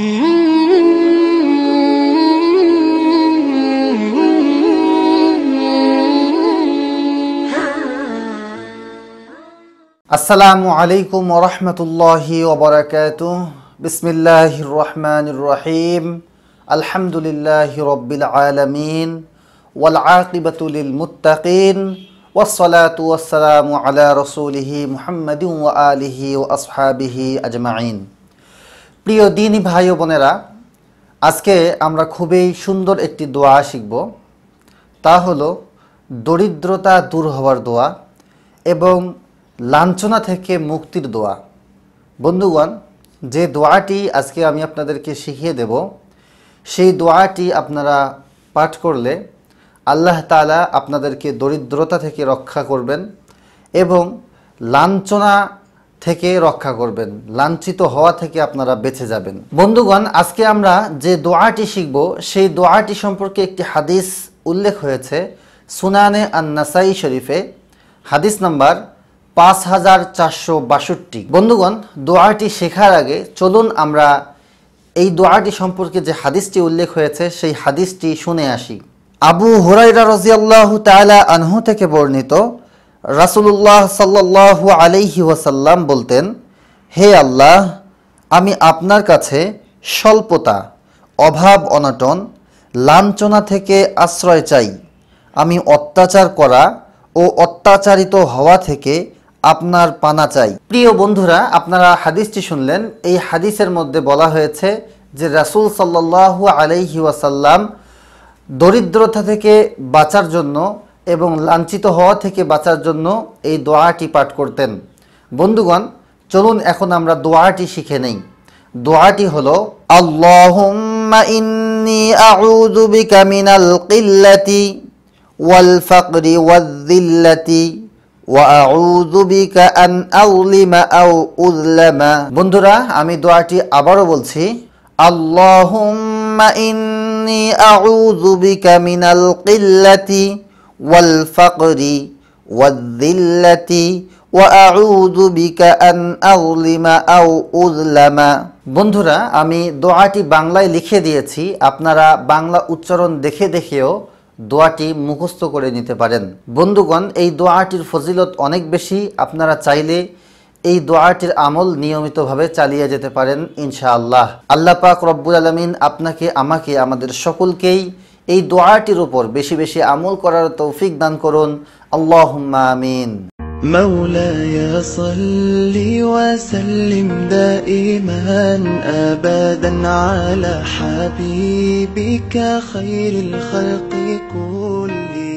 السلام عليكم ورحمة الله وبركاته بسم الله الرحمن الرحيم الحمد لله رب العالمين والعاقبة للمتقين والصلاة والسلام على رسوله محمد وآله وأصحابه أجمعين প্রিয় দিনী ভাই ও বোনেরা আজকে আমরা খুবই সুন্দর একটি দোয়া শিখব তা হলো দরিদ্রতা দূর হওয়ার দোয়া এবং লাঞ্ছনা থেকে মুক্তির দোয়া বন্ধুগণ যে দোয়াটি আজকে আমি আপনাদেরকে শিখিয়ে দেব সেই দোয়াটি আপনারা পাঠ করলে আল্লাহ তালা আপনাদেরকে দরিদ্রতা থেকে রক্ষা করবেন এবং লাঞ্ছনা থেকে রক্ষা করবেন লাঞ্ছিত হওয়া থেকে আপনারা বেঁচে যাবেন বন্ধুগণ আজকে আমরা যে দোয়াটি শিখব সেই দোয়াটি সম্পর্কে একটি হাদিস উল্লেখ হয়েছে সুনানে আন্নাসাই শরীফে হাদিস নাম্বার পাঁচ হাজার চারশো বাষট্টি বন্ধুগণ দোয়াটি শেখার আগে চলুন আমরা এই দোয়াটি সম্পর্কে যে হাদিসটি উল্লেখ হয়েছে সেই হাদিসটি শুনে আসি আবু হুরাইরা রজিয়াল্লাহ তালা আনহু থেকে বর্ণিত রাসুলুল্লাহ সাল্লাহ আলাইহি ওয়াসাল্লাম বলতেন হে আল্লাহ আমি আপনার কাছে স্বল্পতা অভাব অনাটন লাঞ্ছনা থেকে আশ্রয় চাই আমি অত্যাচার করা ও অত্যাচারিত হওয়া থেকে আপনার পানা চাই প্রিয় বন্ধুরা আপনারা হাদিসটি শুনলেন এই হাদিসের মধ্যে বলা হয়েছে যে রাসুল সাল্লাহ আলাইহি ওয়াসাল্লাম দরিদ্রতা থেকে বাঁচার জন্য এবং লাঞ্ছিত হওয়া থেকে বাঁচার জন্য এই দোয়াটি পাঠ করতেন বন্ধুগণ চলুন এখন আমরা দোয়াটি শিখে নেই দোয়াটি হল ওয়া আউলিমা বন্ধুরা আমি দোয়াটি আবারও বলছি আল্লাহ ইন্নি আউযু বিকা মিনাল কিল্লাতি والفقر والذلة وأعوذ بك أن أظلم أو أظلم বন্ধুরা আমি দোয়াটি বাংলায় লিখে দিয়েছি আপনারা বাংলা উচ্চারণ দেখে দেখেও দোয়াটি মুখস্থ করে নিতে পারেন বন্ধুগণ এই দোয়াটির ফজিলত অনেক বেশি আপনারা চাইলে এই দোয়াটির আমল নিয়মিতভাবে চালিয়ে যেতে পারেন ইনশাআল্লাহ আল্লাহ পাক রব্বুল আলমিন আপনাকে আমাকে আমাদের সকলকেই এই দোয়াটির উপর বেশি বেশি আমল করার তৌফিক দান করুন আল্লাহুম্মা আমিন مولاي صل وسلم دائما ابدا على حبيبك خير الخلق كلهم